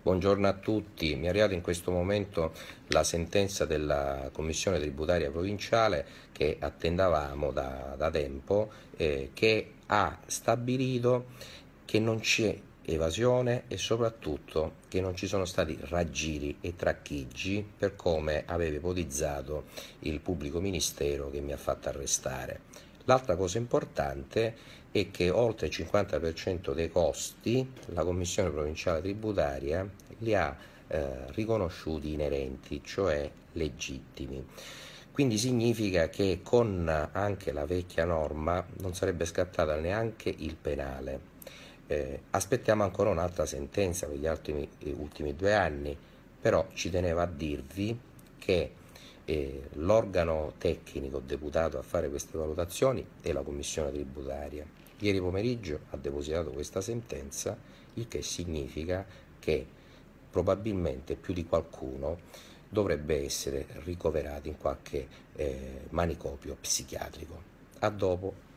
Buongiorno a tutti, mi è arrivata in questo momento la sentenza della Commissione Tributaria Provinciale che attendavamo da, da tempo eh, che ha stabilito che non c'è evasione e soprattutto che non ci sono stati raggiri e tracchigi per come aveva ipotizzato il pubblico ministero che mi ha fatto arrestare. L'altra cosa importante è che oltre il 50% dei costi la Commissione provinciale tributaria li ha eh, riconosciuti inerenti, cioè legittimi. Quindi significa che con anche la vecchia norma non sarebbe scattata neanche il penale. Eh, aspettiamo ancora un'altra sentenza per gli ultimi, ultimi due anni, però ci tenevo a dirvi che e l'organo tecnico deputato a fare queste valutazioni è la Commissione tributaria. Ieri pomeriggio ha depositato questa sentenza, il che significa che probabilmente più di qualcuno dovrebbe essere ricoverato in qualche eh, manicomio psichiatrico. A dopo.